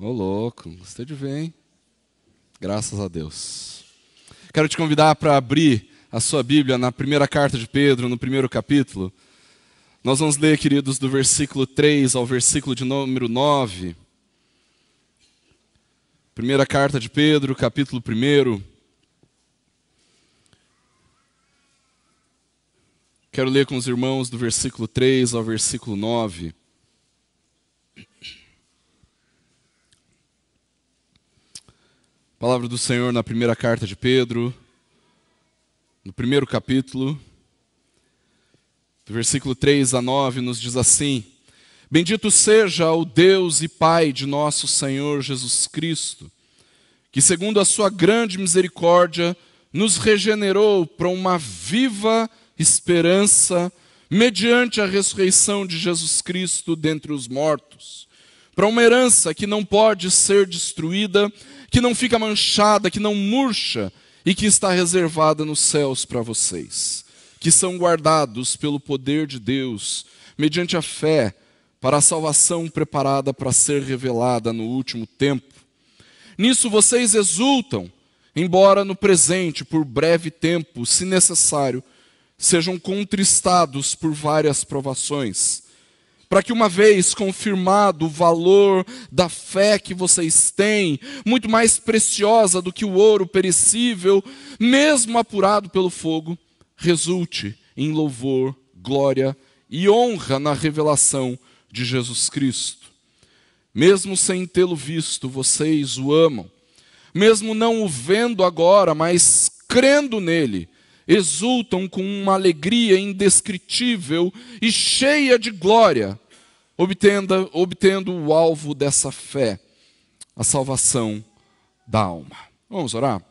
Ô louco, gostei de ver, hein? Graças a Deus. Quero te convidar para abrir a sua Bíblia na primeira carta de Pedro, no primeiro capítulo. Nós vamos ler, queridos, do versículo 3 ao versículo de número 9. Primeira carta de Pedro, capítulo 1. Quero ler com os irmãos do versículo 3 ao versículo 9. Palavra do Senhor na primeira carta de Pedro, no primeiro capítulo, do versículo 3 a 9, nos diz assim: Bendito seja o Deus e Pai de nosso Senhor Jesus Cristo, que, segundo a sua grande misericórdia, nos regenerou para uma viva esperança, mediante a ressurreição de Jesus Cristo dentre os mortos, para uma herança que não pode ser destruída que não fica manchada, que não murcha e que está reservada nos céus para vocês, que são guardados pelo poder de Deus, mediante a fé, para a salvação preparada para ser revelada no último tempo. Nisso vocês exultam, embora no presente, por breve tempo, se necessário, sejam contristados por várias provações para que, uma vez confirmado o valor da fé que vocês têm, muito mais preciosa do que o ouro perecível, mesmo apurado pelo fogo, resulte em louvor, glória e honra na revelação de Jesus Cristo. Mesmo sem tê-lo visto, vocês o amam. Mesmo não o vendo agora, mas crendo nele, exultam com uma alegria indescritível e cheia de glória, obtendo, obtendo o alvo dessa fé, a salvação da alma. Vamos orar?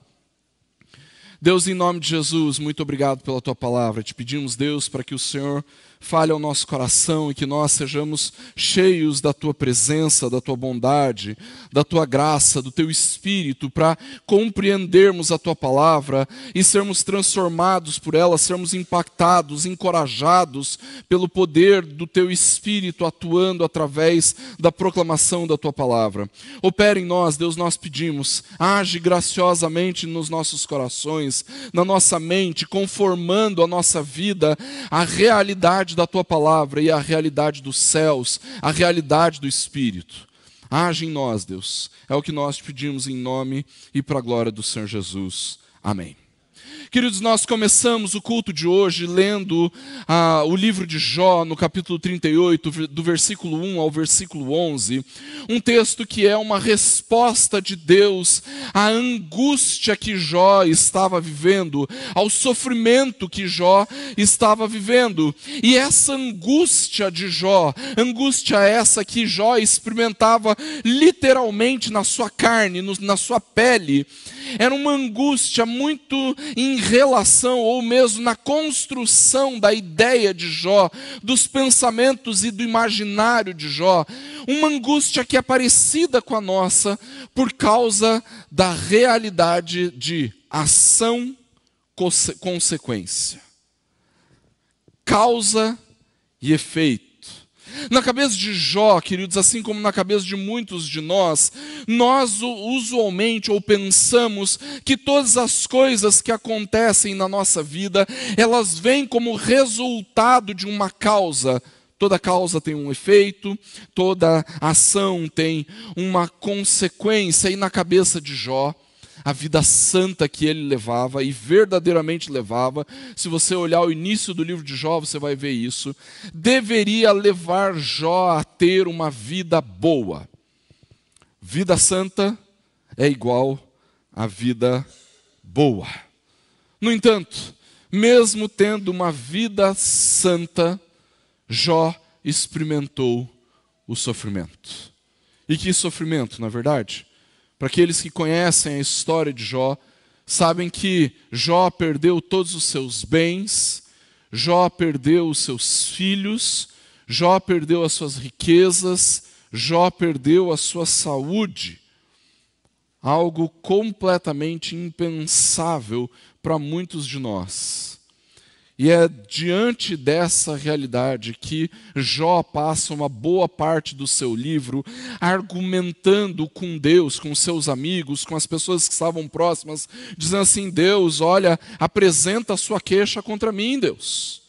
Deus, em nome de Jesus, muito obrigado pela tua palavra. Te pedimos, Deus, para que o Senhor fale ao nosso coração e que nós sejamos cheios da tua presença, da tua bondade, da tua graça, do teu espírito, para compreendermos a tua palavra e sermos transformados por ela, sermos impactados, encorajados pelo poder do teu espírito atuando através da proclamação da tua palavra. Opera em nós, Deus, nós pedimos, age graciosamente nos nossos corações, na nossa mente, conformando a nossa vida à realidade realidade da tua palavra e a realidade dos céus, a realidade do Espírito. Age em nós, Deus. É o que nós te pedimos em nome e para a glória do Senhor Jesus. Amém. Queridos, nós começamos o culto de hoje lendo ah, o livro de Jó, no capítulo 38, do versículo 1 ao versículo 11. Um texto que é uma resposta de Deus à angústia que Jó estava vivendo, ao sofrimento que Jó estava vivendo. E essa angústia de Jó, angústia essa que Jó experimentava literalmente na sua carne, no, na sua pele, era uma angústia muito in em relação ou mesmo na construção da ideia de Jó, dos pensamentos e do imaginário de Jó, uma angústia que é parecida com a nossa por causa da realidade de ação consequência, causa e efeito na cabeça de Jó, queridos, assim como na cabeça de muitos de nós, nós usualmente ou pensamos que todas as coisas que acontecem na nossa vida, elas vêm como resultado de uma causa. Toda causa tem um efeito, toda ação tem uma consequência, e na cabeça de Jó, a vida santa que ele levava e verdadeiramente levava. Se você olhar o início do livro de Jó, você vai ver isso. Deveria levar Jó a ter uma vida boa. Vida santa é igual a vida boa. No entanto, mesmo tendo uma vida santa, Jó experimentou o sofrimento. E que sofrimento, na verdade? Para aqueles que conhecem a história de Jó, sabem que Jó perdeu todos os seus bens, Jó perdeu os seus filhos, Jó perdeu as suas riquezas, Jó perdeu a sua saúde. Algo completamente impensável para muitos de nós. E é diante dessa realidade que Jó passa uma boa parte do seu livro argumentando com Deus, com seus amigos, com as pessoas que estavam próximas, dizendo assim: Deus, olha, apresenta a sua queixa contra mim, Deus.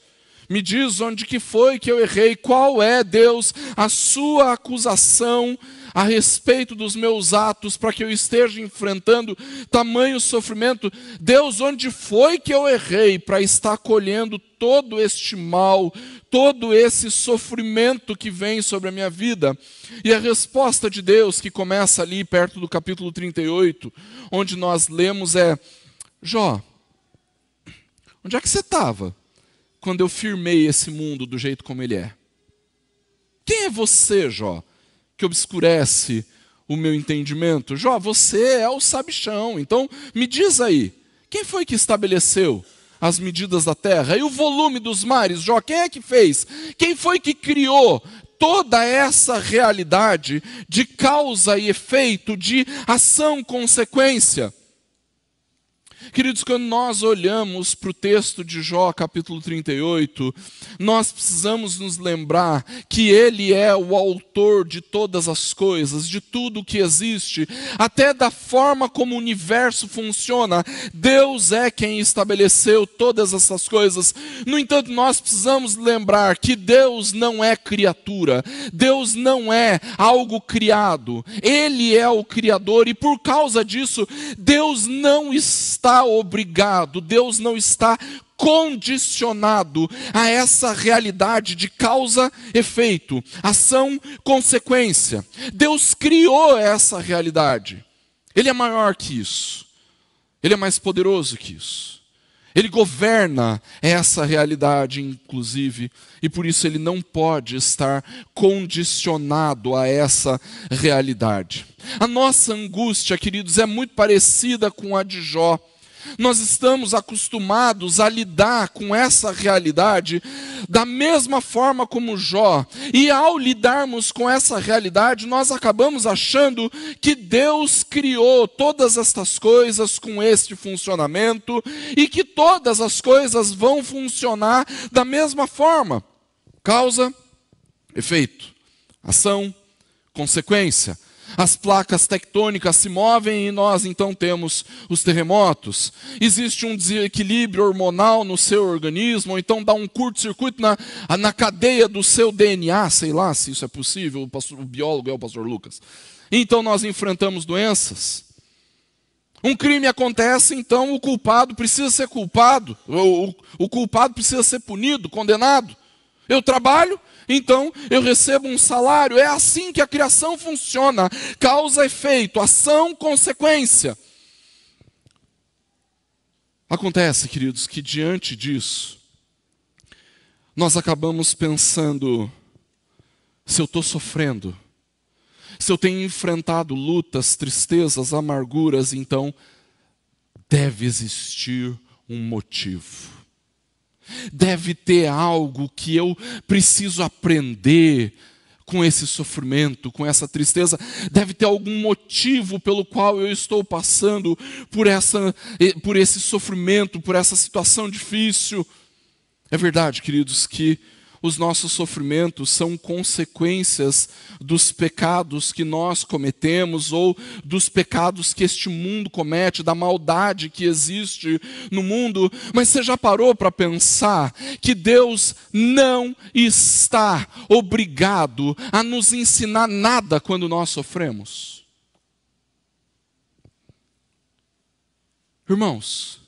Me diz onde que foi que eu errei, qual é, Deus, a sua acusação a respeito dos meus atos para que eu esteja enfrentando tamanho sofrimento? Deus, onde foi que eu errei para estar colhendo todo este mal, todo esse sofrimento que vem sobre a minha vida? E a resposta de Deus, que começa ali perto do capítulo 38, onde nós lemos, é: Jó, onde é que você estava? quando eu firmei esse mundo do jeito como ele é? Quem é você, Jó, que obscurece o meu entendimento? Jó, você é o sabichão. Então, me diz aí, quem foi que estabeleceu as medidas da terra e o volume dos mares? Jó, quem é que fez? Quem foi que criou toda essa realidade de causa e efeito, de ação, consequência? Queridos, quando nós olhamos para o texto de Jó, capítulo 38, nós precisamos nos lembrar que ele é o autor de todas as coisas, de tudo o que existe, até da forma como o universo funciona. Deus é quem estabeleceu todas essas coisas. No entanto, nós precisamos lembrar que Deus não é criatura, Deus não é algo criado, Ele é o Criador e por causa disso, Deus não está está obrigado, Deus não está condicionado a essa realidade de causa efeito, ação consequência. Deus criou essa realidade. Ele é maior que isso. Ele é mais poderoso que isso. Ele governa essa realidade, inclusive, e por isso ele não pode estar condicionado a essa realidade. A nossa angústia, queridos, é muito parecida com a de Jó nós estamos acostumados a lidar com essa realidade da mesma forma como Jó, e ao lidarmos com essa realidade, nós acabamos achando que Deus criou todas estas coisas com este funcionamento e que todas as coisas vão funcionar da mesma forma: causa, efeito, ação, consequência as placas tectônicas se movem e nós então temos os terremotos. Existe um desequilíbrio hormonal no seu organismo, ou então dá um curto-circuito na, na cadeia do seu DNA, sei lá se isso é possível, o, pastor, o biólogo é o pastor Lucas. Então nós enfrentamos doenças. Um crime acontece, então o culpado precisa ser culpado, o, o, o culpado precisa ser punido, condenado. Eu trabalho, então eu recebo um salário. É assim que a criação funciona: causa, efeito, ação, consequência. Acontece, queridos, que diante disso, nós acabamos pensando: se eu estou sofrendo, se eu tenho enfrentado lutas, tristezas, amarguras, então deve existir um motivo deve ter algo que eu preciso aprender com esse sofrimento, com essa tristeza, deve ter algum motivo pelo qual eu estou passando por essa por esse sofrimento, por essa situação difícil. É verdade, queridos, que os nossos sofrimentos são consequências dos pecados que nós cometemos ou dos pecados que este mundo comete, da maldade que existe no mundo. Mas você já parou para pensar que Deus não está obrigado a nos ensinar nada quando nós sofremos? Irmãos,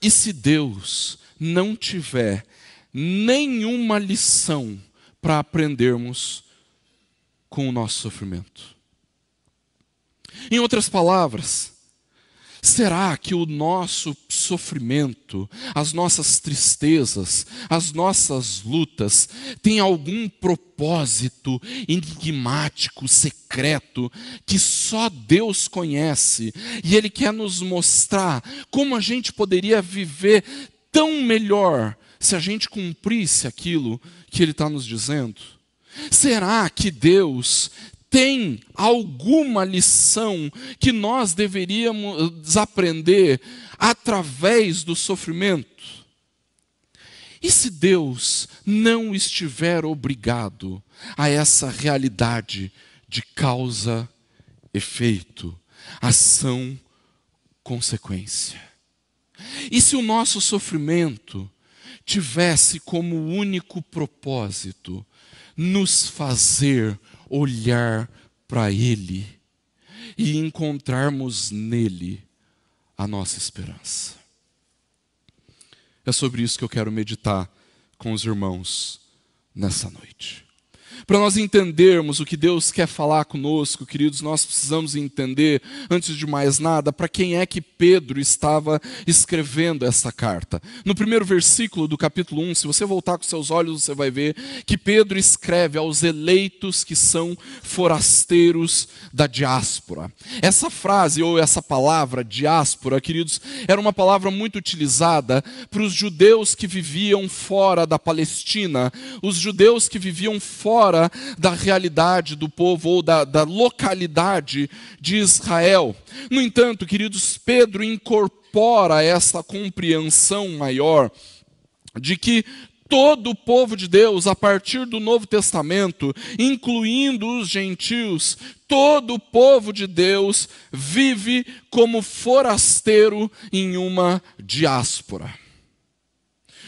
e se Deus não tiver nenhuma lição para aprendermos com o nosso sofrimento. Em outras palavras, será que o nosso sofrimento, as nossas tristezas, as nossas lutas têm algum propósito enigmático, secreto, que só Deus conhece e Ele quer nos mostrar como a gente poderia viver tão melhor se a gente cumprisse aquilo que ele está nos dizendo? Será que Deus tem alguma lição que nós deveríamos aprender através do sofrimento? E se Deus não estiver obrigado a essa realidade de causa, efeito, ação, consequência? E se o nosso sofrimento tivesse como único propósito nos fazer olhar para Ele e encontrarmos nele a nossa esperança. É sobre isso que eu quero meditar com os irmãos nessa noite. Para nós entendermos o que Deus quer falar conosco, queridos, nós precisamos entender, antes de mais nada, para quem é que Pedro estava escrevendo essa carta. No primeiro versículo do capítulo 1, se você voltar com seus olhos, você vai ver que Pedro escreve aos eleitos que são forasteiros da diáspora. Essa frase ou essa palavra, diáspora, queridos, era uma palavra muito utilizada para os judeus que viviam fora da Palestina, os judeus que viviam fora fora da realidade do povo ou da, da localidade de Israel. No entanto, queridos, Pedro incorpora essa compreensão maior de que todo o povo de Deus, a partir do Novo Testamento, incluindo os gentios, todo o povo de Deus vive como forasteiro em uma diáspora.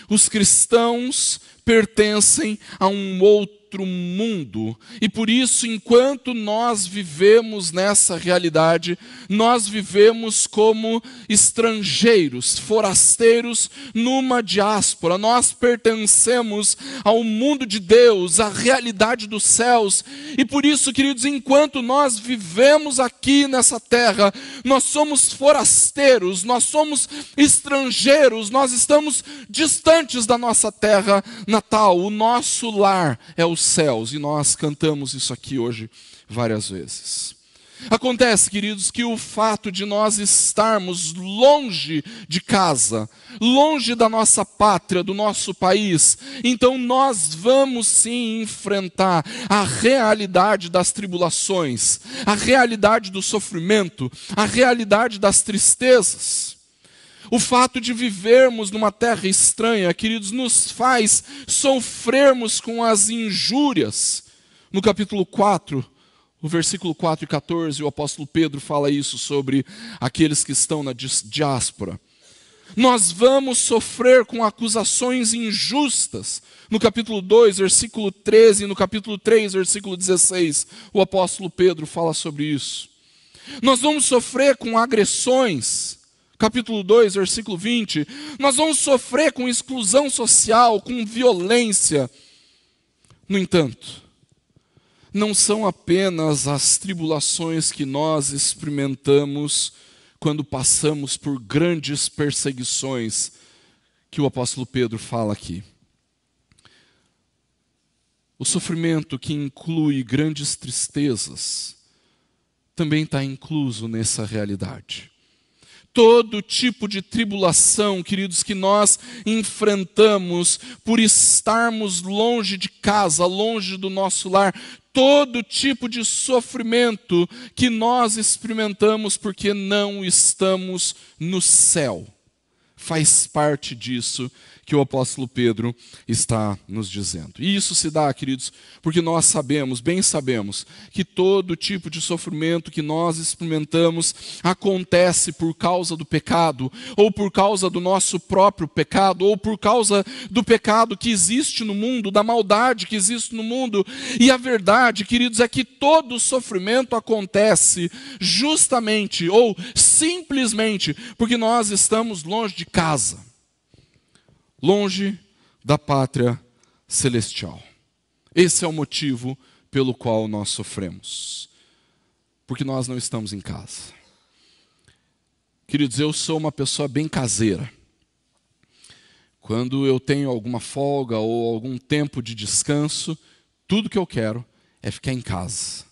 Os cristãos pertencem a um outro outro mundo. E por isso, enquanto nós vivemos nessa realidade, nós vivemos como estrangeiros, forasteiros numa diáspora. Nós pertencemos ao mundo de Deus, à realidade dos céus. E por isso, queridos, enquanto nós vivemos aqui nessa terra, nós somos forasteiros, nós somos estrangeiros, nós estamos distantes da nossa terra natal. O nosso lar é o céus, e nós cantamos isso aqui hoje várias vezes. Acontece, queridos, que o fato de nós estarmos longe de casa, longe da nossa pátria, do nosso país, então nós vamos sim enfrentar a realidade das tribulações, a realidade do sofrimento, a realidade das tristezas. O fato de vivermos numa terra estranha, queridos, nos faz sofrermos com as injúrias. No capítulo 4, o versículo 4 e 14, o apóstolo Pedro fala isso sobre aqueles que estão na diáspora nós vamos sofrer com acusações injustas. No capítulo 2, versículo 13, e no capítulo 3, versículo 16, o apóstolo Pedro fala sobre isso. Nós vamos sofrer com agressões, capítulo 2, versículo 20, nós vamos sofrer com exclusão social, com violência. No entanto, não são apenas as tribulações que nós experimentamos quando passamos por grandes perseguições que o apóstolo Pedro fala aqui. O sofrimento que inclui grandes tristezas também está incluso nessa realidade todo tipo de tribulação, queridos, que nós enfrentamos por estarmos longe de casa, longe do nosso lar, todo tipo de sofrimento que nós experimentamos porque não estamos no céu faz parte disso que o apóstolo Pedro está nos dizendo. E isso se dá, queridos, porque nós sabemos, bem sabemos, que todo tipo de sofrimento que nós experimentamos acontece por causa do pecado, ou por causa do nosso próprio pecado, ou por causa do pecado que existe no mundo, da maldade que existe no mundo. E a verdade, queridos, é que todo sofrimento acontece justamente ou simplesmente porque nós estamos longe de casa, longe da pátria celestial. Esse é o motivo pelo qual nós sofremos, porque nós não estamos em casa. Queridos, eu sou uma pessoa bem caseira. Quando eu tenho alguma folga ou algum tempo de descanso, tudo que eu quero é ficar em casa.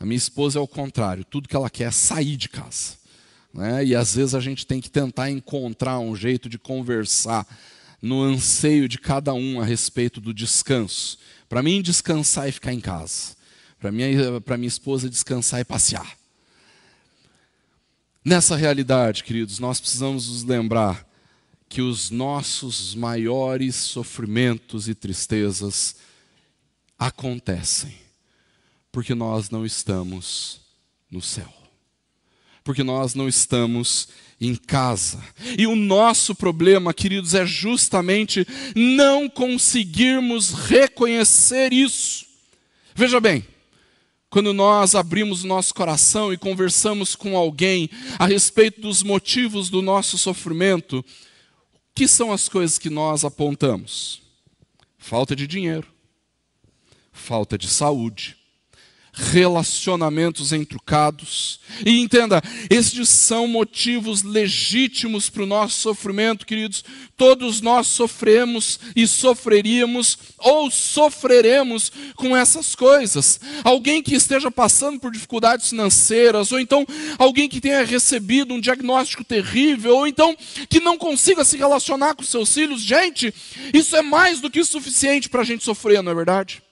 A minha esposa é o contrário, tudo que ela quer é sair de casa. Né? E às vezes a gente tem que tentar encontrar um jeito de conversar no anseio de cada um a respeito do descanso. Para mim, descansar é ficar em casa. Para minha, minha esposa, descansar é passear. Nessa realidade, queridos, nós precisamos nos lembrar que os nossos maiores sofrimentos e tristezas acontecem porque nós não estamos no céu porque nós não estamos em casa. E o nosso problema, queridos, é justamente não conseguirmos reconhecer isso. Veja bem, quando nós abrimos nosso coração e conversamos com alguém a respeito dos motivos do nosso sofrimento, o que são as coisas que nós apontamos? Falta de dinheiro, falta de saúde, relacionamentos entrucados. E entenda, estes são motivos legítimos para o nosso sofrimento, queridos. Todos nós sofremos e sofreríamos ou sofreremos com essas coisas. Alguém que esteja passando por dificuldades financeiras, ou então alguém que tenha recebido um diagnóstico terrível, ou então que não consiga se relacionar com seus filhos, gente, isso é mais do que suficiente para a gente sofrer, não é verdade?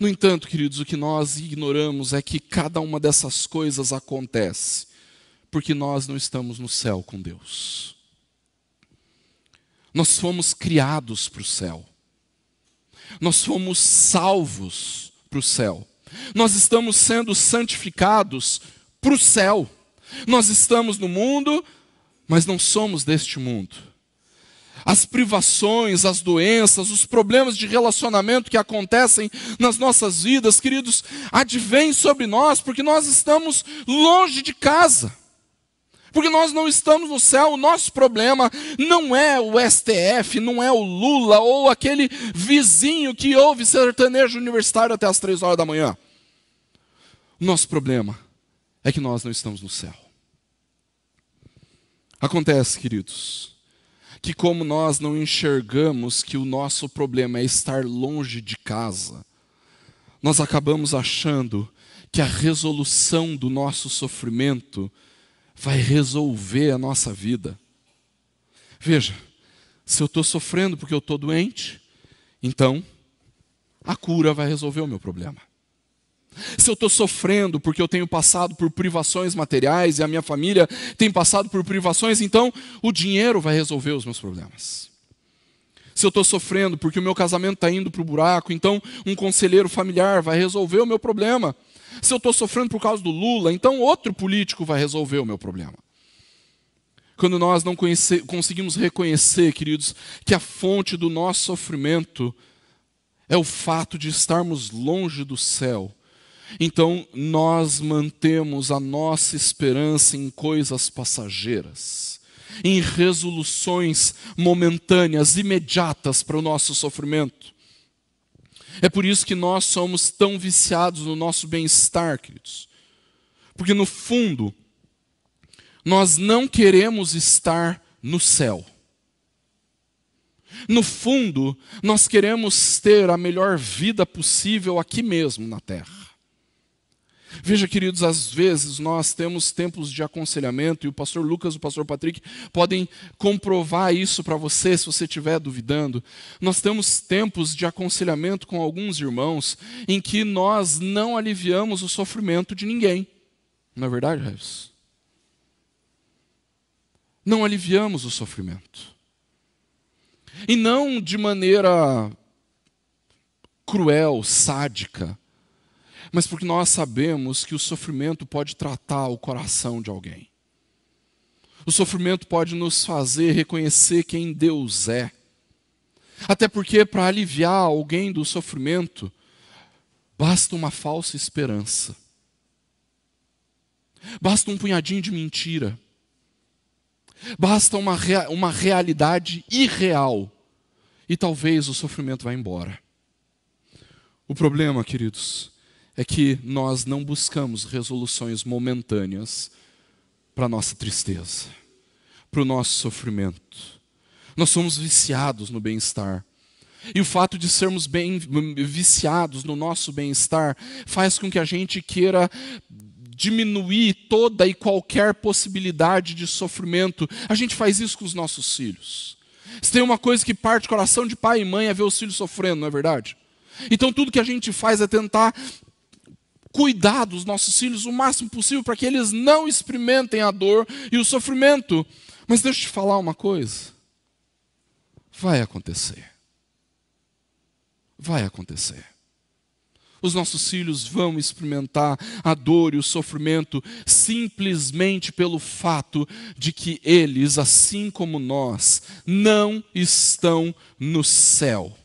No entanto, queridos, o que nós ignoramos é que cada uma dessas coisas acontece porque nós não estamos no céu com Deus. Nós fomos criados para o céu. Nós fomos salvos para o céu. Nós estamos sendo santificados para o céu. Nós estamos no mundo, mas não somos deste mundo as privações, as doenças, os problemas de relacionamento que acontecem nas nossas vidas, queridos, advém sobre nós, porque nós estamos longe de casa. Porque nós não estamos no céu, o nosso problema não é o STF, não é o Lula ou aquele vizinho que ouve sertanejo universitário até as três horas da manhã. O nosso problema é que nós não estamos no céu. Acontece, queridos, que, como nós não enxergamos que o nosso problema é estar longe de casa, nós acabamos achando que a resolução do nosso sofrimento vai resolver a nossa vida. Veja, se eu estou sofrendo porque eu estou doente, então a cura vai resolver o meu problema. Se eu estou sofrendo porque eu tenho passado por privações materiais e a minha família tem passado por privações, então o dinheiro vai resolver os meus problemas. Se eu estou sofrendo porque o meu casamento está indo para o buraco, então um conselheiro familiar vai resolver o meu problema. Se eu estou sofrendo por causa do Lula, então outro político vai resolver o meu problema. Quando nós não conseguimos reconhecer, queridos, que a fonte do nosso sofrimento é o fato de estarmos longe do céu então, nós mantemos a nossa esperança em coisas passageiras, em resoluções momentâneas, imediatas para o nosso sofrimento. É por isso que nós somos tão viciados no nosso bem-estar, queridos. Porque, no fundo, nós não queremos estar no céu. No fundo, nós queremos ter a melhor vida possível aqui mesmo na terra. Veja, queridos, às vezes nós temos tempos de aconselhamento e o pastor Lucas e o pastor Patrick podem comprovar isso para você se você estiver duvidando. Nós temos tempos de aconselhamento com alguns irmãos em que nós não aliviamos o sofrimento de ninguém. Não é verdade, reis Não aliviamos o sofrimento. E não de maneira cruel, sádica, mas porque nós sabemos que o sofrimento pode tratar o coração de alguém. O sofrimento pode nos fazer reconhecer quem Deus é. Até porque, para aliviar alguém do sofrimento, basta uma falsa esperança, basta um punhadinho de mentira, basta uma, rea uma realidade irreal e talvez o sofrimento vá embora. O problema, queridos, é que nós não buscamos resoluções momentâneas para a nossa tristeza, para o nosso sofrimento. Nós somos viciados no bem-estar. E o fato de sermos bem viciados no nosso bem-estar faz com que a gente queira diminuir toda e qualquer possibilidade de sofrimento. A gente faz isso com os nossos filhos. Se tem uma coisa que parte o coração de pai e mãe é ver os filhos sofrendo, não é verdade? Então tudo que a gente faz é tentar cuidar dos nossos filhos o máximo possível para que eles não experimentem a dor e o sofrimento. Mas deixa eu te falar uma coisa. Vai acontecer. Vai acontecer. Os nossos filhos vão experimentar a dor e o sofrimento simplesmente pelo fato de que eles, assim como nós, não estão no céu.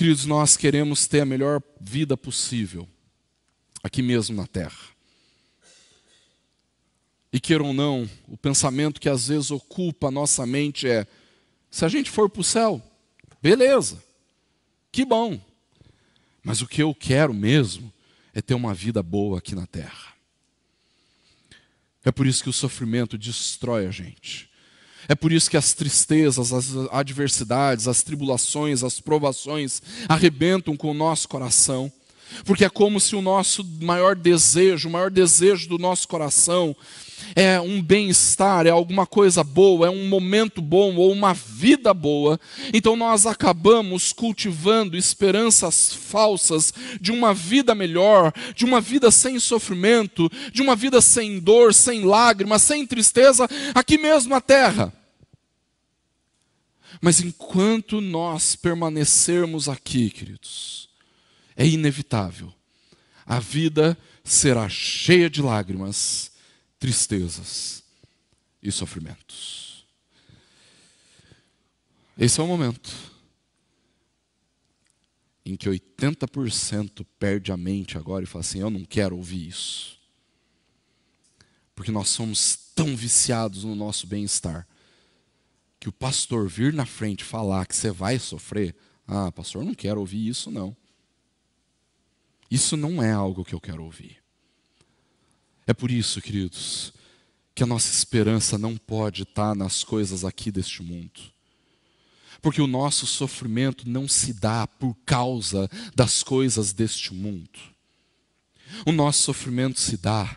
Queridos, nós queremos ter a melhor vida possível, aqui mesmo na terra. E queiram ou não, o pensamento que às vezes ocupa a nossa mente é: se a gente for para o céu, beleza, que bom, mas o que eu quero mesmo é ter uma vida boa aqui na terra. É por isso que o sofrimento destrói a gente. É por isso que as tristezas, as adversidades, as tribulações, as provações arrebentam com o nosso coração. Porque é como se o nosso maior desejo, o maior desejo do nosso coração é um bem-estar, é alguma coisa boa, é um momento bom ou uma vida boa. Então nós acabamos cultivando esperanças falsas de uma vida melhor, de uma vida sem sofrimento, de uma vida sem dor, sem lágrimas, sem tristeza, aqui mesmo na terra. Mas enquanto nós permanecermos aqui, queridos, é inevitável. A vida será cheia de lágrimas, tristezas e sofrimentos. Esse é o momento em que 80% perde a mente agora e fala assim: Eu não quero ouvir isso. Porque nós somos tão viciados no nosso bem-estar que o pastor vir na frente falar que você vai sofrer, ah, pastor, eu não quero ouvir isso, não. Isso não é algo que eu quero ouvir. É por isso, queridos, que a nossa esperança não pode estar nas coisas aqui deste mundo. Porque o nosso sofrimento não se dá por causa das coisas deste mundo. O nosso sofrimento se dá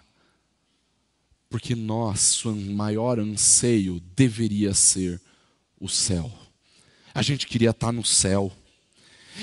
porque nosso maior anseio deveria ser o céu. A gente queria estar no céu.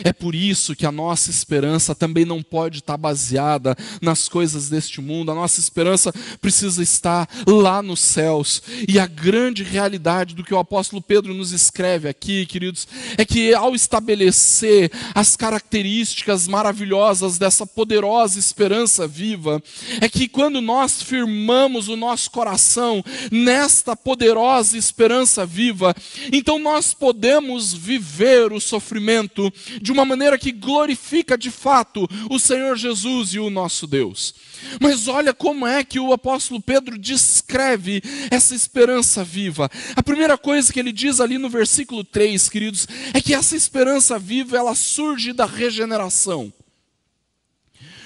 É por isso que a nossa esperança também não pode estar baseada nas coisas deste mundo, a nossa esperança precisa estar lá nos céus. E a grande realidade do que o apóstolo Pedro nos escreve aqui, queridos, é que ao estabelecer as características maravilhosas dessa poderosa esperança viva, é que quando nós firmamos o nosso coração nesta poderosa esperança viva, então nós podemos viver o sofrimento de uma maneira que glorifica de fato o Senhor Jesus e o nosso Deus. Mas olha como é que o apóstolo Pedro descreve essa esperança viva. A primeira coisa que ele diz ali no versículo 3, queridos, é que essa esperança viva ela surge da regeneração.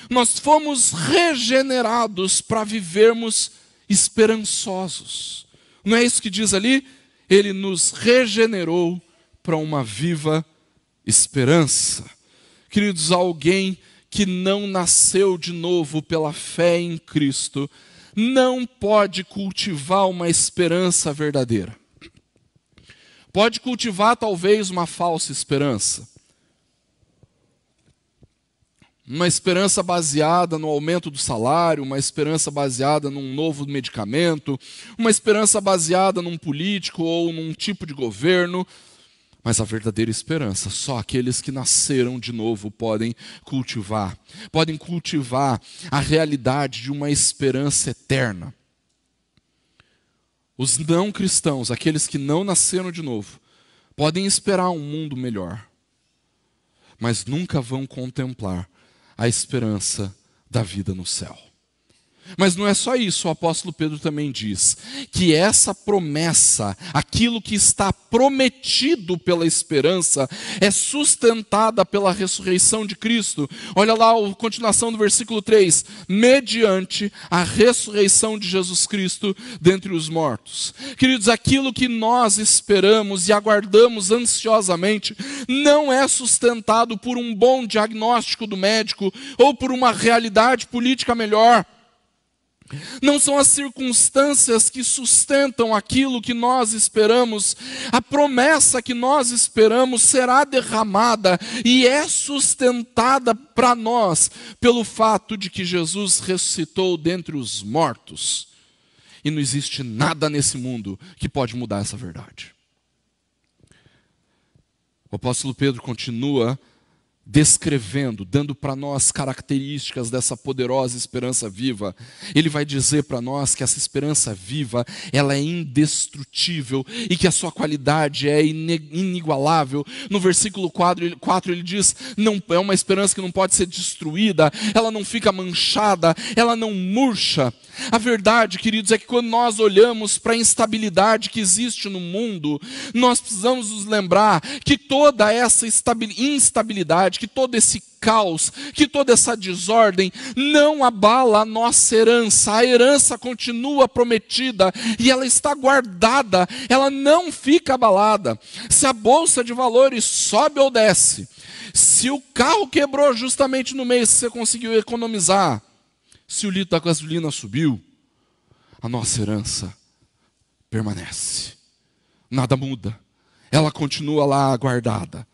Nós fomos regenerados para vivermos esperançosos. Não é isso que diz ali? Ele nos regenerou para uma viva esperança. Queridos, alguém que não nasceu de novo pela fé em Cristo não pode cultivar uma esperança verdadeira. Pode cultivar talvez uma falsa esperança. Uma esperança baseada no aumento do salário, uma esperança baseada num novo medicamento, uma esperança baseada num político ou num tipo de governo mas a verdadeira esperança, só aqueles que nasceram de novo podem cultivar. Podem cultivar a realidade de uma esperança eterna. Os não cristãos, aqueles que não nasceram de novo, podem esperar um mundo melhor, mas nunca vão contemplar a esperança da vida no céu. Mas não é só isso, o apóstolo Pedro também diz que essa promessa, aquilo que está prometido pela esperança, é sustentada pela ressurreição de Cristo. Olha lá a continuação do versículo 3: mediante a ressurreição de Jesus Cristo dentre os mortos. Queridos, aquilo que nós esperamos e aguardamos ansiosamente não é sustentado por um bom diagnóstico do médico ou por uma realidade política melhor não são as circunstâncias que sustentam aquilo que nós esperamos. A promessa que nós esperamos será derramada e é sustentada para nós pelo fato de que Jesus ressuscitou dentre os mortos. E não existe nada nesse mundo que pode mudar essa verdade. O apóstolo Pedro continua descrevendo, dando para nós características dessa poderosa esperança viva. Ele vai dizer para nós que essa esperança viva, ela é indestrutível e que a sua qualidade é inigualável. No versículo 4, 4 ele diz: "Não é uma esperança que não pode ser destruída, ela não fica manchada, ela não murcha". A verdade, queridos, é que quando nós olhamos para a instabilidade que existe no mundo, nós precisamos nos lembrar que toda essa instabilidade que todo esse caos, que toda essa desordem não abala a nossa herança. A herança continua prometida e ela está guardada, ela não fica abalada. Se a bolsa de valores sobe ou desce, se o carro quebrou justamente no mês se você conseguiu economizar, se o litro da gasolina subiu, a nossa herança permanece. Nada muda. Ela continua lá guardada.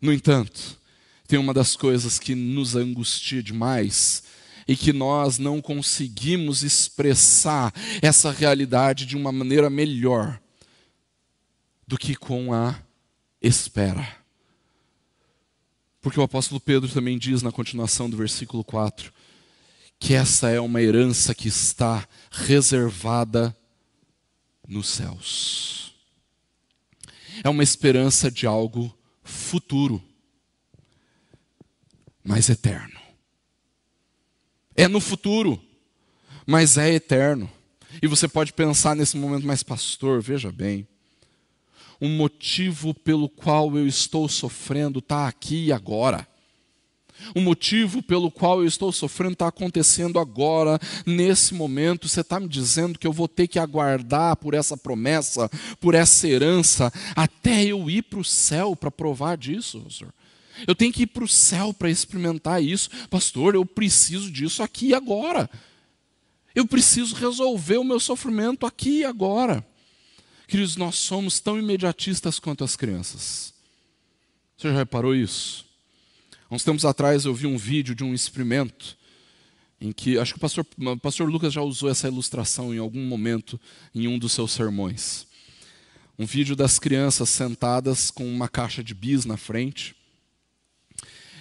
No entanto, tem uma das coisas que nos angustia demais e que nós não conseguimos expressar essa realidade de uma maneira melhor do que com a espera. Porque o apóstolo Pedro também diz na continuação do versículo 4 que essa é uma herança que está reservada nos céus. É uma esperança de algo futuro, mas eterno. É no futuro, mas é eterno. E você pode pensar nesse momento, mas pastor, veja bem, o motivo pelo qual eu estou sofrendo está aqui e agora. O motivo pelo qual eu estou sofrendo está acontecendo agora, nesse momento. Você está me dizendo que eu vou ter que aguardar por essa promessa, por essa herança, até eu ir para o céu para provar disso, Senhor. Eu tenho que ir para o céu para experimentar isso. Pastor, eu preciso disso aqui e agora. Eu preciso resolver o meu sofrimento aqui e agora. Queridos, nós somos tão imediatistas quanto as crianças. Você já reparou isso? Uns tempos atrás eu vi um vídeo de um experimento em que, acho que o pastor, o pastor Lucas já usou essa ilustração em algum momento em um dos seus sermões. Um vídeo das crianças sentadas com uma caixa de bis na frente.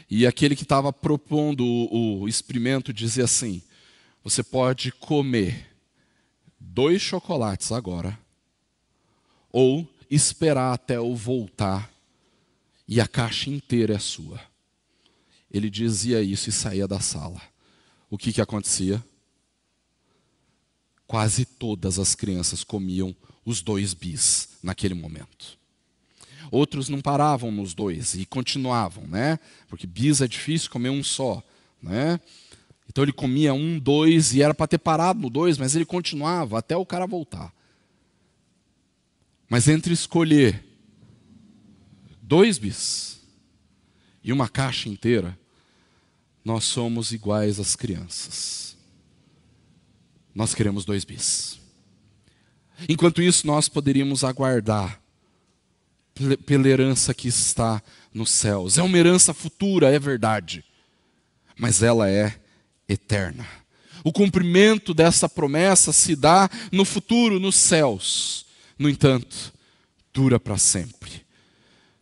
E aquele que estava propondo o, o experimento dizia assim: você pode comer dois chocolates agora, ou esperar até eu voltar e a caixa inteira é sua. Ele dizia isso e saía da sala. O que, que acontecia? Quase todas as crianças comiam os dois bis naquele momento. Outros não paravam nos dois e continuavam, né? Porque bis é difícil comer um só, né? Então ele comia um, dois e era para ter parado no dois, mas ele continuava até o cara voltar. Mas entre escolher dois bis e uma caixa inteira, nós somos iguais às crianças. Nós queremos dois bis. Enquanto isso, nós poderíamos aguardar pela herança que está nos céus. É uma herança futura, é verdade, mas ela é eterna. O cumprimento dessa promessa se dá no futuro, nos céus. No entanto, dura para sempre.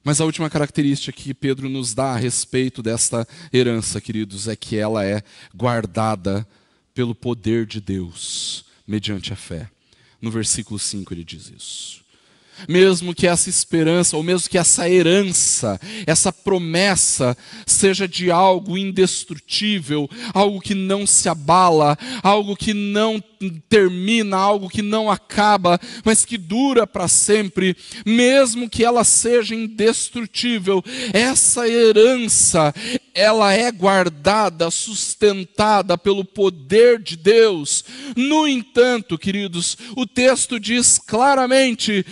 Mas a última característica que Pedro nos dá a respeito desta herança, queridos, é que ela é guardada pelo poder de Deus mediante a fé. No versículo 5 ele diz isso mesmo que essa esperança, ou mesmo que essa herança, essa promessa, seja de algo indestrutível, algo que não se abala, algo que não termina, algo que não acaba, mas que dura para sempre, mesmo que ela seja indestrutível, essa herança, ela é guardada, sustentada pelo poder de Deus. No entanto, queridos, o texto diz claramente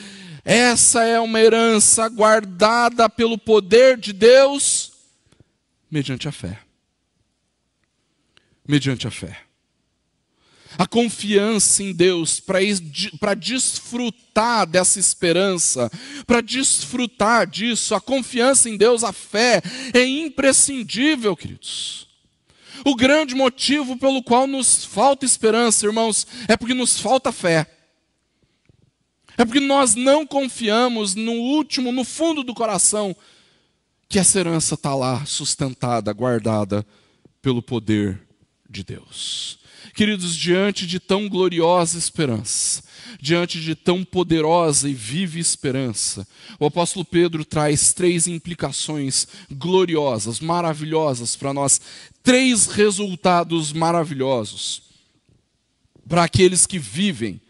essa é uma herança guardada pelo poder de Deus mediante a fé. Mediante a fé. A confiança em Deus para desfrutar dessa esperança, para desfrutar disso, a confiança em Deus, a fé é imprescindível, queridos. O grande motivo pelo qual nos falta esperança, irmãos, é porque nos falta fé. É porque nós não confiamos no último, no fundo do coração, que essa herança está lá, sustentada, guardada pelo poder de Deus. Queridos, diante de tão gloriosa esperança, diante de tão poderosa e viva esperança, o apóstolo Pedro traz três implicações gloriosas, maravilhosas para nós, três resultados maravilhosos para aqueles que vivem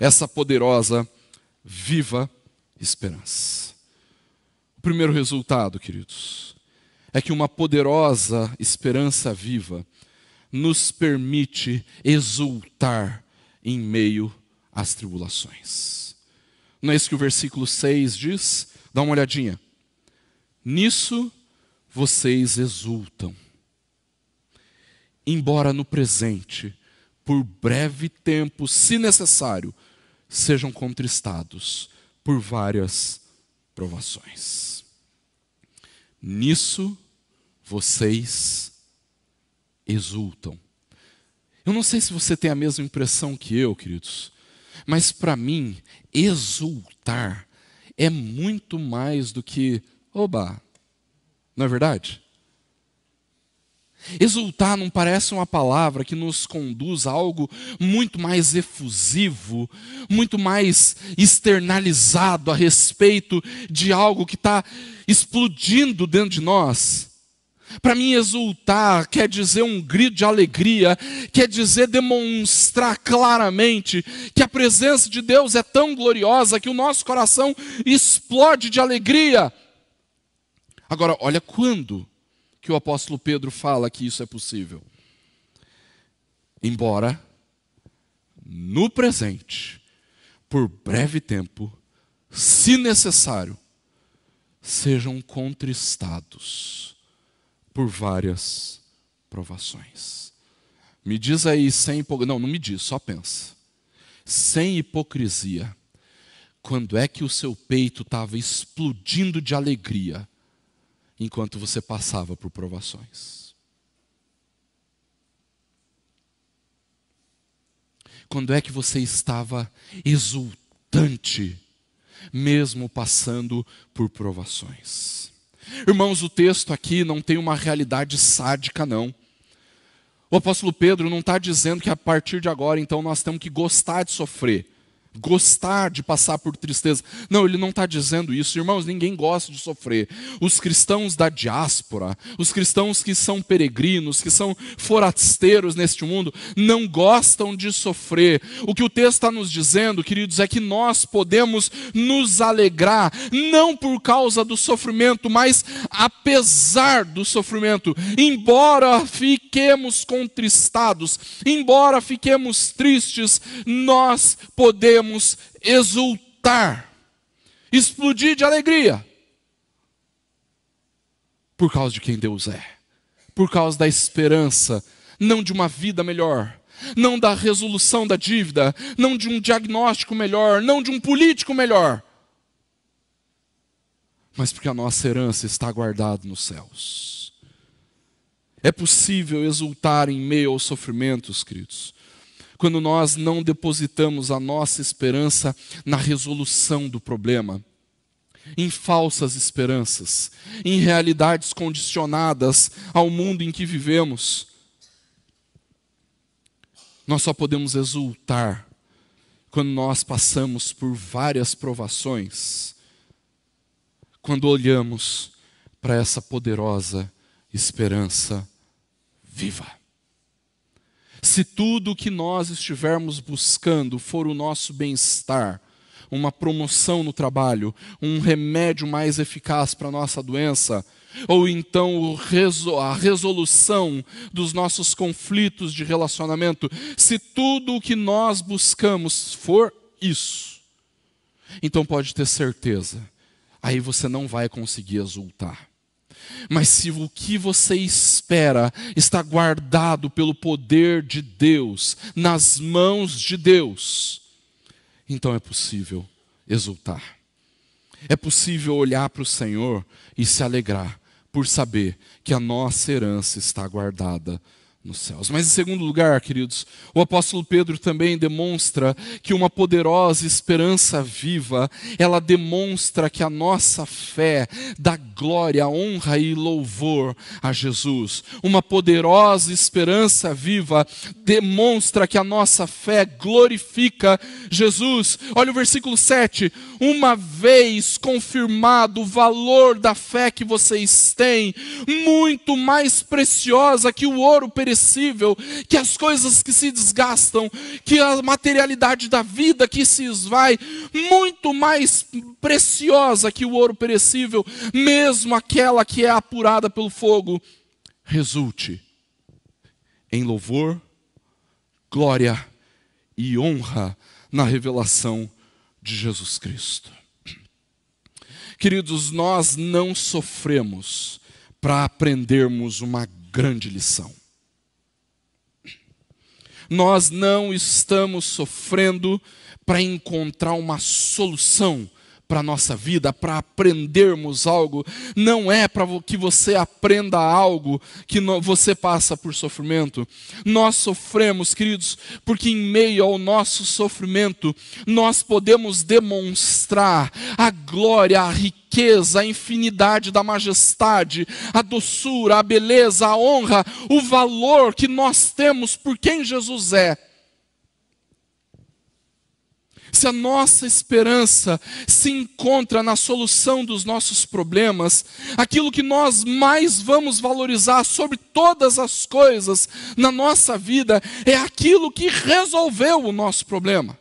essa poderosa viva esperança. O primeiro resultado, queridos, é que uma poderosa esperança viva nos permite exultar em meio às tribulações. Não é isso que o versículo 6 diz? Dá uma olhadinha. Nisso vocês exultam. Embora no presente, por breve tempo, se necessário, sejam contristados por várias provações. Nisso vocês exultam. Eu não sei se você tem a mesma impressão que eu, queridos, mas para mim, exultar é muito mais do que, oba, não é verdade? Exultar não parece uma palavra que nos conduz a algo muito mais efusivo, muito mais externalizado a respeito de algo que está explodindo dentro de nós. Para mim, exultar quer dizer um grito de alegria, quer dizer demonstrar claramente que a presença de Deus é tão gloriosa que o nosso coração explode de alegria. Agora, olha quando que o apóstolo Pedro fala que isso é possível. Embora, no presente, por breve tempo, se necessário, sejam contristados por várias provações. Me diz aí sem hipocrisia. Não, não me diz, só pensa. Sem hipocrisia. Quando é que o seu peito estava explodindo de alegria enquanto você passava por provações. Quando é que você estava exultante, mesmo passando por provações? Irmãos, o texto aqui não tem uma realidade sádica, não. O apóstolo Pedro não está dizendo que a partir de agora, então, nós temos que gostar de sofrer gostar de passar por tristeza. Não, ele não está dizendo isso. Irmãos, ninguém gosta de sofrer. Os cristãos da diáspora, os cristãos que são peregrinos, que são forasteiros neste mundo, não gostam de sofrer. O que o texto está nos dizendo, queridos, é que nós podemos nos alegrar, não por causa do sofrimento, mas apesar do sofrimento. Embora fiquemos contristados, embora fiquemos tristes, nós podemos devemos exultar, explodir de alegria, por causa de quem Deus é, por causa da esperança, não de uma vida melhor, não da resolução da dívida, não de um diagnóstico melhor, não de um político melhor, mas porque a nossa herança está guardada nos céus. É possível exultar em meio aos sofrimentos, queridos, quando nós não depositamos a nossa esperança na resolução do problema, em falsas esperanças, em realidades condicionadas ao mundo em que vivemos. Nós só podemos exultar quando nós passamos por várias provações, quando olhamos para essa poderosa esperança viva. Se tudo o que nós estivermos buscando for o nosso bem-estar, uma promoção no trabalho, um remédio mais eficaz para a nossa doença, ou então a resolução dos nossos conflitos de relacionamento, se tudo o que nós buscamos for isso, então pode ter certeza, aí você não vai conseguir exultar. Mas se o que você espera está guardado pelo poder de Deus, nas mãos de Deus, então é possível exultar. É possível olhar para o Senhor e se alegrar por saber que a nossa herança está guardada nos céus. Mas em segundo lugar, queridos, o apóstolo Pedro também demonstra que uma poderosa esperança viva, ela demonstra que a nossa fé dá glória, honra e louvor a Jesus. Uma poderosa esperança viva demonstra que a nossa fé glorifica Jesus. Olha o versículo 7. Uma vez confirmado o valor da fé que vocês têm, muito mais preciosa que o ouro perecível perecível, que as coisas que se desgastam, que a materialidade da vida que se esvai, muito mais preciosa que o ouro perecível, mesmo aquela que é apurada pelo fogo, resulte em louvor, glória e honra na revelação de Jesus Cristo. Queridos, nós não sofremos para aprendermos uma grande lição. Nós não estamos sofrendo para encontrar uma solução para a nossa vida, para aprendermos algo. Não é para que você aprenda algo que você passa por sofrimento. Nós sofremos, queridos, porque em meio ao nosso sofrimento, nós podemos demonstrar a glória, a riqueza riqueza, a infinidade da majestade, a doçura, a beleza, a honra, o valor que nós temos por quem Jesus é. Se a nossa esperança se encontra na solução dos nossos problemas, aquilo que nós mais vamos valorizar sobre todas as coisas na nossa vida é aquilo que resolveu o nosso problema.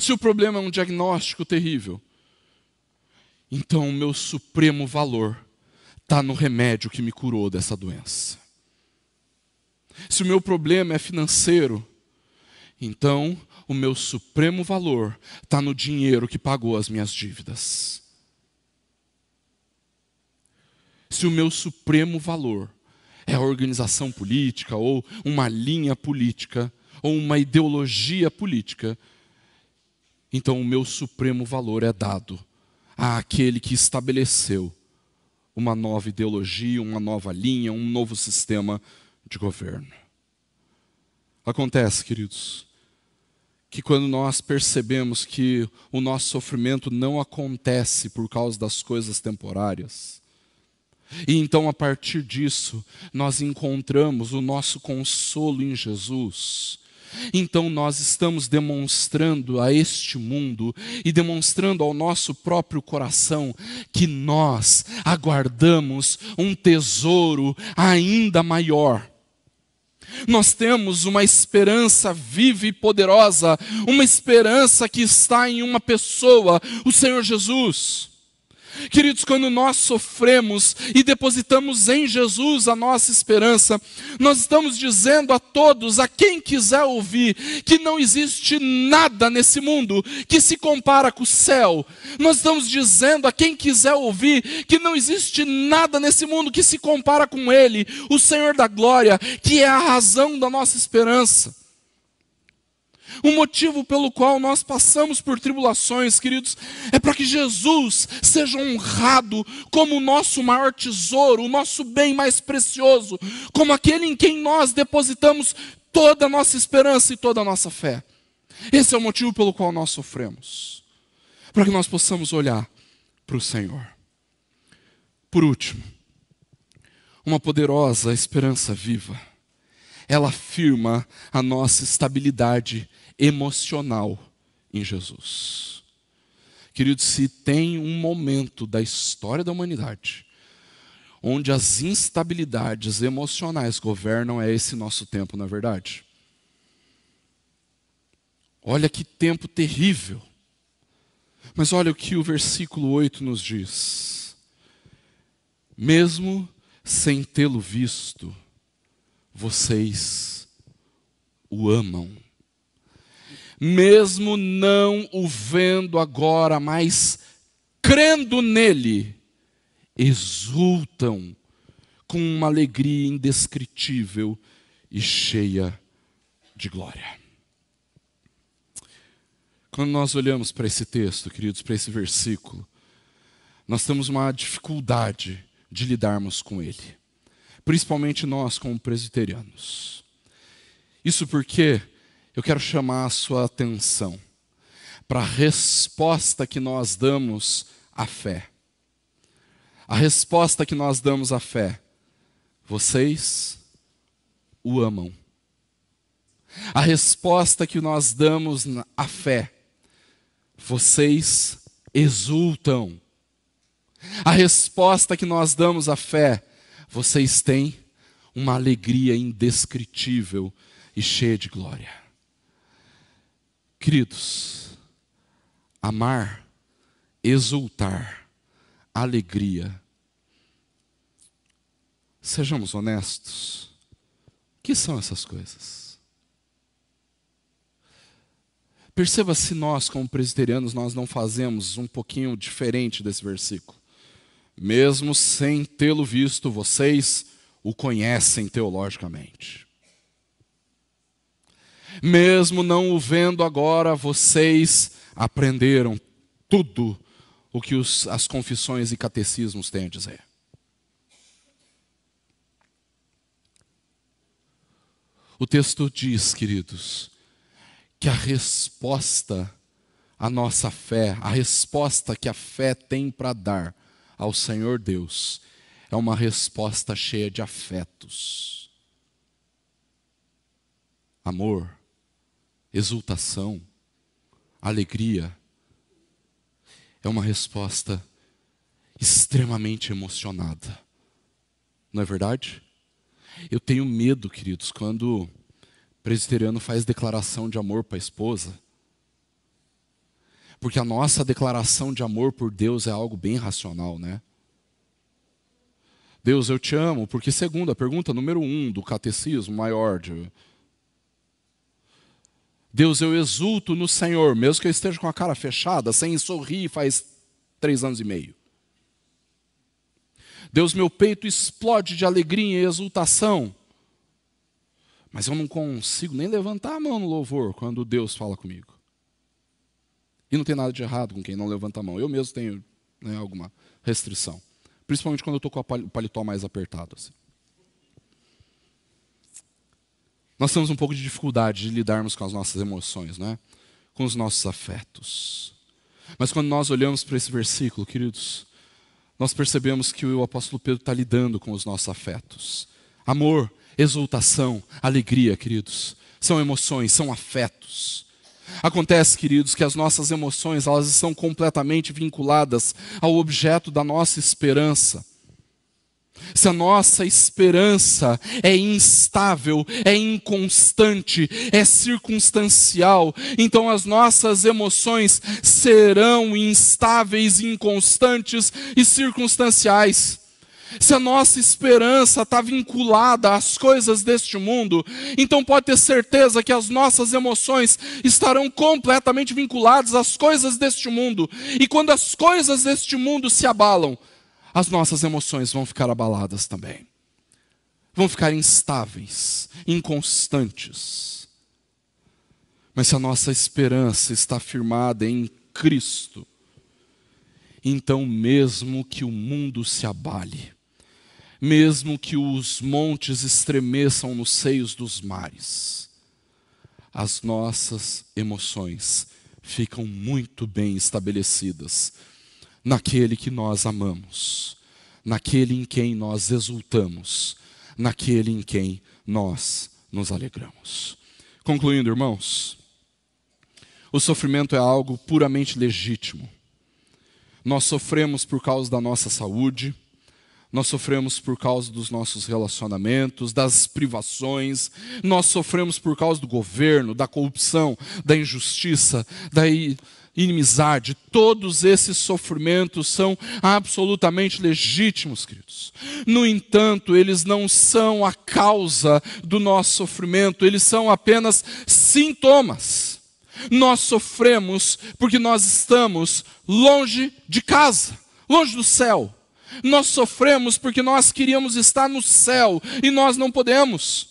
Se o problema é um diagnóstico terrível, então o meu supremo valor está no remédio que me curou dessa doença. Se o meu problema é financeiro, então o meu supremo valor está no dinheiro que pagou as minhas dívidas. Se o meu supremo valor é a organização política, ou uma linha política, ou uma ideologia política, então o meu supremo valor é dado àquele que estabeleceu uma nova ideologia, uma nova linha, um novo sistema de governo. Acontece, queridos, que quando nós percebemos que o nosso sofrimento não acontece por causa das coisas temporárias, e então a partir disso nós encontramos o nosso consolo em Jesus, então nós estamos demonstrando a este mundo e demonstrando ao nosso próprio coração que nós aguardamos um tesouro ainda maior. Nós temos uma esperança viva e poderosa, uma esperança que está em uma pessoa, o Senhor Jesus. Queridos, quando nós sofremos e depositamos em Jesus a nossa esperança, nós estamos dizendo a todos, a quem quiser ouvir, que não existe nada nesse mundo que se compara com o céu. Nós estamos dizendo a quem quiser ouvir que não existe nada nesse mundo que se compara com Ele, o Senhor da glória, que é a razão da nossa esperança. O motivo pelo qual nós passamos por tribulações, queridos, é para que Jesus seja honrado como o nosso maior tesouro, o nosso bem mais precioso, como aquele em quem nós depositamos toda a nossa esperança e toda a nossa fé. Esse é o motivo pelo qual nós sofremos, para que nós possamos olhar para o Senhor. Por último, uma poderosa esperança viva, ela afirma a nossa estabilidade emocional em Jesus. Querido, se tem um momento da história da humanidade onde as instabilidades emocionais governam, é esse nosso tempo, na é verdade. Olha que tempo terrível. Mas olha o que o versículo 8 nos diz. Mesmo sem tê-lo visto, vocês o amam mesmo não o vendo agora, mas crendo nele, exultam com uma alegria indescritível e cheia de glória. Quando nós olhamos para esse texto, queridos, para esse versículo, nós temos uma dificuldade de lidarmos com ele, principalmente nós como presbiterianos. Isso porque eu quero chamar a sua atenção para a resposta que nós damos à fé. A resposta que nós damos à fé. Vocês o amam. A resposta que nós damos à fé. Vocês exultam. A resposta que nós damos à fé. Vocês têm uma alegria indescritível e cheia de glória. Queridos, amar, exultar, alegria. Sejamos honestos. O que são essas coisas? Perceba se nós, como presbiterianos, nós não fazemos um pouquinho diferente desse versículo. Mesmo sem tê-lo visto, vocês o conhecem teologicamente. Mesmo não o vendo agora, vocês aprenderam tudo o que os, as confissões e catecismos têm a dizer. O texto diz, queridos, que a resposta à nossa fé, a resposta que a fé tem para dar ao Senhor Deus, é uma resposta cheia de afetos, amor, exultação, alegria, é uma resposta extremamente emocionada. Não é verdade? Eu tenho medo, queridos, quando o presbiteriano faz declaração de amor para a esposa, porque a nossa declaração de amor por Deus é algo bem racional, né? Deus, eu te amo, porque, segundo a pergunta número um do catecismo maior de, Deus, eu exulto no Senhor, mesmo que eu esteja com a cara fechada, sem sorrir faz três anos e meio. Deus, meu peito explode de alegria e exultação, mas eu não consigo nem levantar a mão no louvor quando Deus fala comigo. E não tem nada de errado com quem não levanta a mão. Eu mesmo tenho né, alguma restrição, principalmente quando eu estou com o paletó mais apertado. Assim. Nós temos um pouco de dificuldade de lidarmos com as nossas emoções, né? com os nossos afetos. Mas quando nós olhamos para esse versículo, queridos, nós percebemos que o apóstolo Pedro está lidando com os nossos afetos. Amor, exultação, alegria, queridos, são emoções, são afetos. Acontece, queridos, que as nossas emoções, elas estão completamente vinculadas ao objeto da nossa esperança se a nossa esperança é instável, é inconstante, é circunstancial, então as nossas emoções serão instáveis, inconstantes e circunstanciais. Se a nossa esperança está vinculada às coisas deste mundo, então pode ter certeza que as nossas emoções estarão completamente vinculadas às coisas deste mundo. E quando as coisas deste mundo se abalam, as nossas emoções vão ficar abaladas também. Vão ficar instáveis, inconstantes. Mas se a nossa esperança está firmada em Cristo, então, mesmo que o mundo se abale, mesmo que os montes estremeçam nos seios dos mares, as nossas emoções ficam muito bem estabelecidas naquele que nós amamos, naquele em quem nós exultamos, naquele em quem nós nos alegramos. Concluindo, irmãos, o sofrimento é algo puramente legítimo. Nós sofremos por causa da nossa saúde, nós sofremos por causa dos nossos relacionamentos, das privações, nós sofremos por causa do governo, da corrupção, da injustiça, daí inimizade, todos esses sofrimentos são absolutamente legítimos, queridos. No entanto, eles não são a causa do nosso sofrimento, eles são apenas sintomas. Nós sofremos porque nós estamos longe de casa, longe do céu. Nós sofremos porque nós queríamos estar no céu e nós não podemos.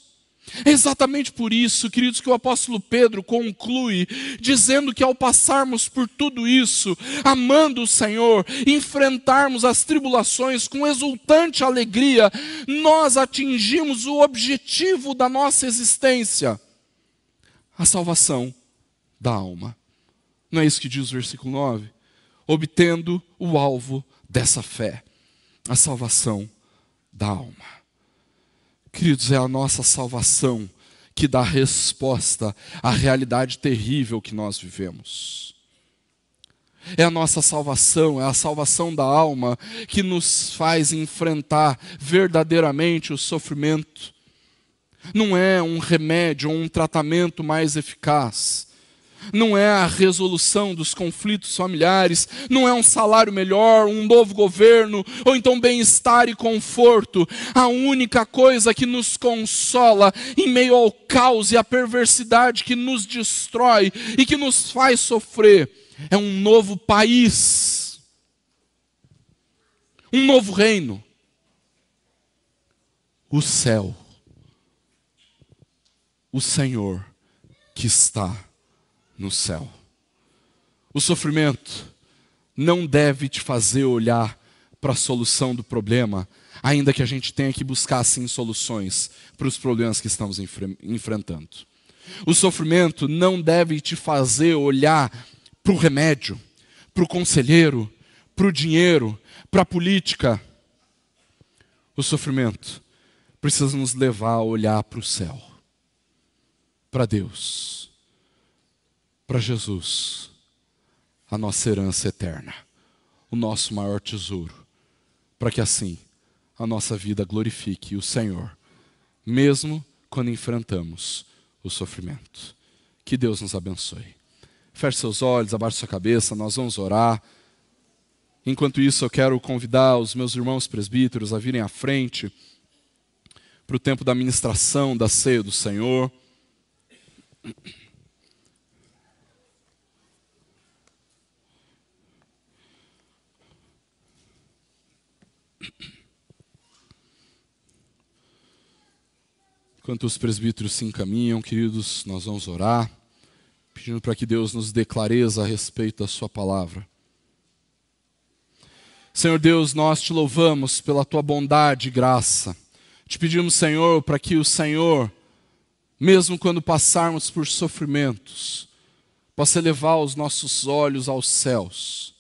É exatamente por isso, queridos, que o apóstolo Pedro conclui dizendo que ao passarmos por tudo isso, amando o Senhor, enfrentarmos as tribulações com exultante alegria, nós atingimos o objetivo da nossa existência, a salvação da alma. Não é isso que diz o versículo 9? Obtendo o alvo dessa fé, a salvação da alma. Queridos, é a nossa salvação que dá resposta à realidade terrível que nós vivemos. É a nossa salvação, é a salvação da alma que nos faz enfrentar verdadeiramente o sofrimento. Não é um remédio ou um tratamento mais eficaz não é a resolução dos conflitos familiares, não é um salário melhor, um novo governo, ou então bem-estar e conforto. A única coisa que nos consola em meio ao caos e à perversidade que nos destrói e que nos faz sofrer é um novo país, um novo reino o céu, o Senhor que está no céu. O sofrimento não deve te fazer olhar para a solução do problema, ainda que a gente tenha que buscar sim soluções para os problemas que estamos enfre enfrentando. O sofrimento não deve te fazer olhar para o remédio, para o conselheiro, para o dinheiro, para a política. O sofrimento precisa nos levar a olhar para o céu, para Deus, para Jesus a nossa herança eterna, o nosso maior tesouro, para que assim a nossa vida glorifique o Senhor, mesmo quando enfrentamos o sofrimento. Que Deus nos abençoe. Feche seus olhos, abaixe sua cabeça, nós vamos orar. Enquanto isso, eu quero convidar os meus irmãos presbíteros a virem à frente para o tempo da ministração da ceia do Senhor. Enquanto os presbíteros se encaminham, queridos, nós vamos orar, pedindo para que Deus nos dê clareza a respeito da Sua palavra. Senhor Deus, nós te louvamos pela Tua bondade e graça. Te pedimos, Senhor, para que o Senhor, mesmo quando passarmos por sofrimentos, possa elevar os nossos olhos aos céus,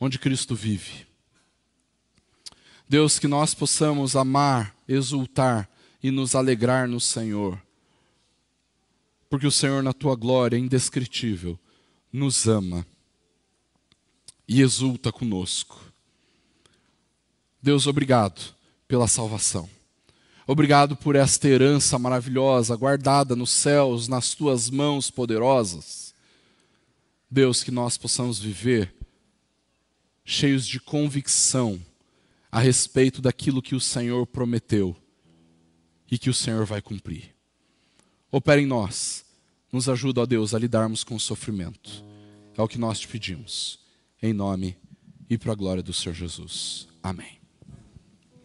onde Cristo vive. Deus, que nós possamos amar, exultar e nos alegrar no Senhor. Porque o Senhor, na tua glória indescritível, nos ama e exulta conosco. Deus, obrigado pela salvação. Obrigado por esta herança maravilhosa, guardada nos céus, nas tuas mãos poderosas. Deus, que nós possamos viver cheios de convicção a respeito daquilo que o Senhor prometeu e que o Senhor vai cumprir. Opera em nós, nos ajuda, ó Deus, a lidarmos com o sofrimento. É o que nós te pedimos, em nome e para a glória do Senhor Jesus. Amém.